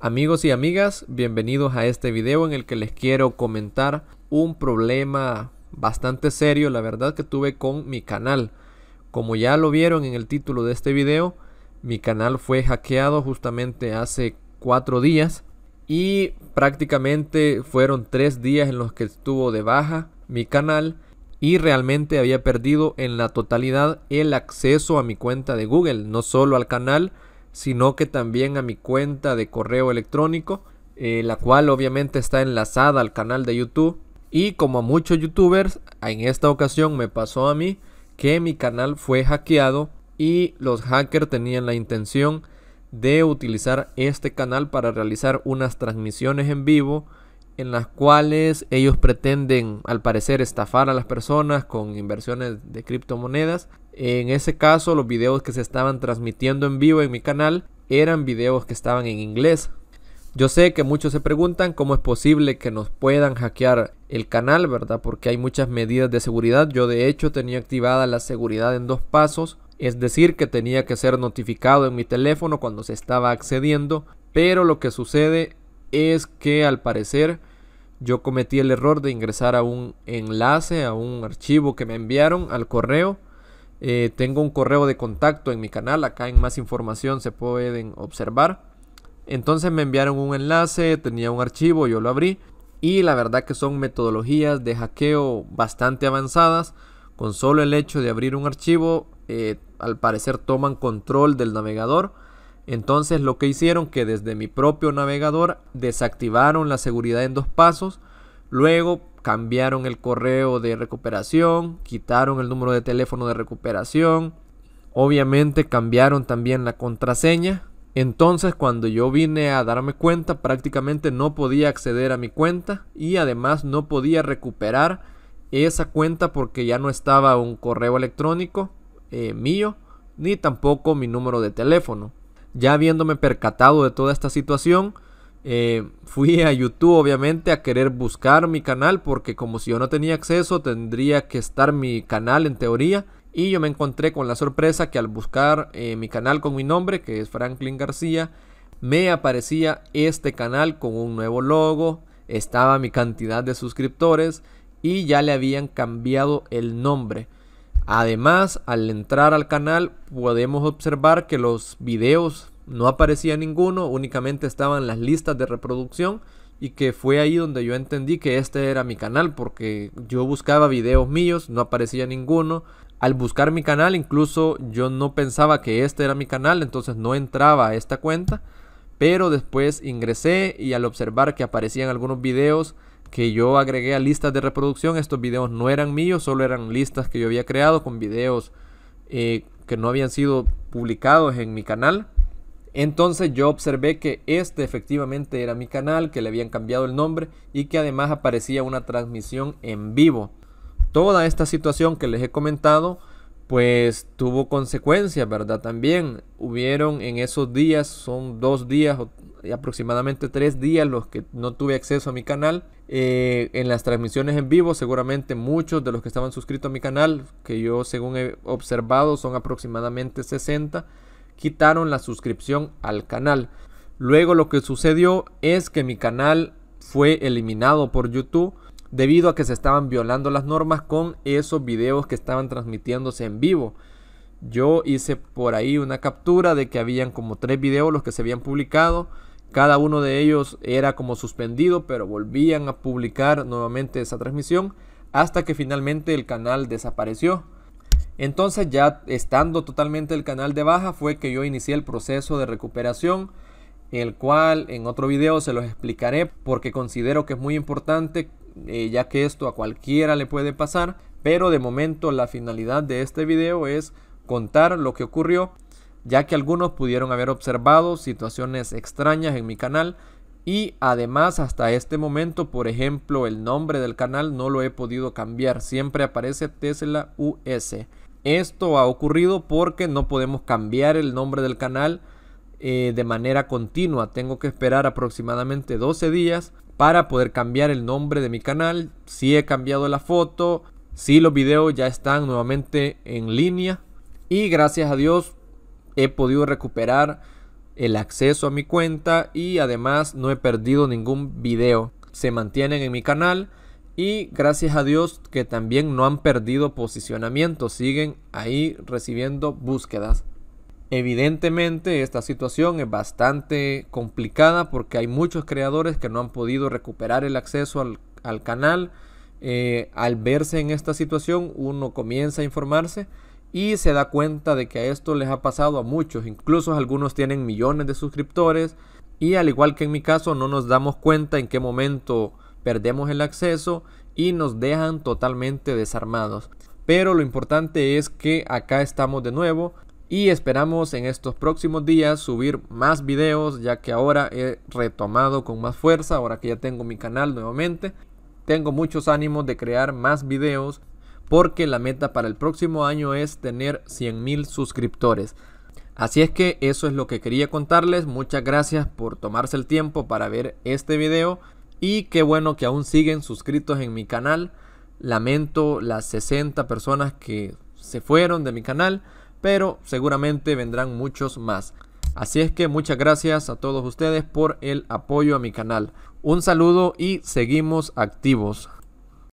Amigos y amigas, bienvenidos a este video en el que les quiero comentar un problema bastante serio, la verdad que tuve con mi canal. Como ya lo vieron en el título de este video, mi canal fue hackeado justamente hace cuatro días y prácticamente fueron tres días en los que estuvo de baja mi canal y realmente había perdido en la totalidad el acceso a mi cuenta de Google, no solo al canal, sino que también a mi cuenta de correo electrónico, eh, la cual obviamente está enlazada al canal de YouTube. Y como a muchos youtubers, en esta ocasión me pasó a mí que mi canal fue hackeado y los hackers tenían la intención de utilizar este canal para realizar unas transmisiones en vivo en las cuales ellos pretenden, al parecer, estafar a las personas con inversiones de criptomonedas. En ese caso, los videos que se estaban transmitiendo en vivo en mi canal eran videos que estaban en inglés. Yo sé que muchos se preguntan cómo es posible que nos puedan hackear el canal, ¿verdad? Porque hay muchas medidas de seguridad. Yo de hecho tenía activada la seguridad en dos pasos, es decir, que tenía que ser notificado en mi teléfono cuando se estaba accediendo. Pero lo que sucede es que al parecer yo cometí el error de ingresar a un enlace, a un archivo que me enviaron al correo. Eh, tengo un correo de contacto en mi canal, acá en más información se pueden observar. Entonces me enviaron un enlace, tenía un archivo, yo lo abrí y la verdad que son metodologías de hackeo bastante avanzadas. Con solo el hecho de abrir un archivo, eh, al parecer toman control del navegador entonces lo que hicieron que desde mi propio navegador desactivaron la seguridad en dos pasos, luego cambiaron el correo de recuperación, quitaron el número de teléfono de recuperación, obviamente cambiaron también la contraseña. Entonces cuando yo vine a darme cuenta prácticamente no podía acceder a mi cuenta y además no podía recuperar esa cuenta porque ya no estaba un correo electrónico eh, mío ni tampoco mi número de teléfono. Ya habiéndome percatado de toda esta situación, eh, fui a YouTube obviamente a querer buscar mi canal porque como si yo no tenía acceso tendría que estar mi canal en teoría y yo me encontré con la sorpresa que al buscar eh, mi canal con mi nombre que es Franklin García me aparecía este canal con un nuevo logo, estaba mi cantidad de suscriptores y ya le habían cambiado el nombre. Además, al entrar al canal podemos observar que los videos no aparecía ninguno, únicamente estaban las listas de reproducción y que fue ahí donde yo entendí que este era mi canal porque yo buscaba videos míos, no aparecía ninguno. Al buscar mi canal incluso yo no pensaba que este era mi canal, entonces no entraba a esta cuenta, pero después ingresé y al observar que aparecían algunos videos que yo agregué a listas de reproducción. Estos videos no eran míos, solo eran listas que yo había creado con videos eh, que no habían sido publicados en mi canal. Entonces yo observé que este efectivamente era mi canal, que le habían cambiado el nombre y que además aparecía una transmisión en vivo. Toda esta situación que les he comentado pues tuvo consecuencias, ¿verdad? También hubieron en esos días, son dos días eh, aproximadamente tres días los que no tuve acceso a mi canal. Eh, en las transmisiones en vivo, seguramente muchos de los que estaban suscritos a mi canal, que yo según he observado son aproximadamente 60, quitaron la suscripción al canal. Luego lo que sucedió es que mi canal fue eliminado por YouTube debido a que se estaban violando las normas con esos videos que estaban transmitiéndose en vivo. Yo hice por ahí una captura de que habían como tres videos los que se habían publicado. Cada uno de ellos era como suspendido, pero volvían a publicar nuevamente esa transmisión hasta que finalmente el canal desapareció. Entonces ya estando totalmente el canal de baja fue que yo inicié el proceso de recuperación, el cual en otro video se los explicaré porque considero que es muy importante eh, ya que esto a cualquiera le puede pasar, pero de momento la finalidad de este video es contar lo que ocurrió, ya que algunos pudieron haber observado situaciones extrañas en mi canal y además hasta este momento, por ejemplo, el nombre del canal no lo he podido cambiar, siempre aparece Tesla US. Esto ha ocurrido porque no podemos cambiar el nombre del canal eh, de manera continua. Tengo que esperar aproximadamente 12 días para poder cambiar el nombre de mi canal. Si he cambiado la foto, si los videos ya están nuevamente en línea, y gracias a Dios he podido recuperar el acceso a mi cuenta y además no he perdido ningún video. Se mantienen en mi canal y gracias a Dios que también no han perdido posicionamiento, siguen ahí recibiendo búsquedas. Evidentemente esta situación es bastante complicada porque hay muchos creadores que no han podido recuperar el acceso al, canal. Eh, al verse en esta situación uno comienza a informarse y se da cuenta de que a esto les ha pasado a muchos, incluso algunos tienen millones de suscriptores y al igual que en mi caso no nos damos cuenta en qué momento perdemos el acceso y nos dejan totalmente desarmados. Pero lo importante es que acá estamos de nuevo y esperamos en estos próximos días subir más videos ya que ahora he retomado con más fuerza, ahora que ya tengo mi canal nuevamente. Tengo muchos ánimos de crear más videos porque la meta para el próximo año es tener 100.000 suscriptores. Así es que eso es lo que quería contarles. Muchas gracias por tomarse el tiempo para ver este video y qué bueno que aún siguen suscritos en mi canal. Lamento las 60 personas que se fueron de mi canal, pero seguramente vendrán muchos más. Así es que muchas gracias a todos ustedes por el apoyo a mi canal. Un saludo y seguimos activos.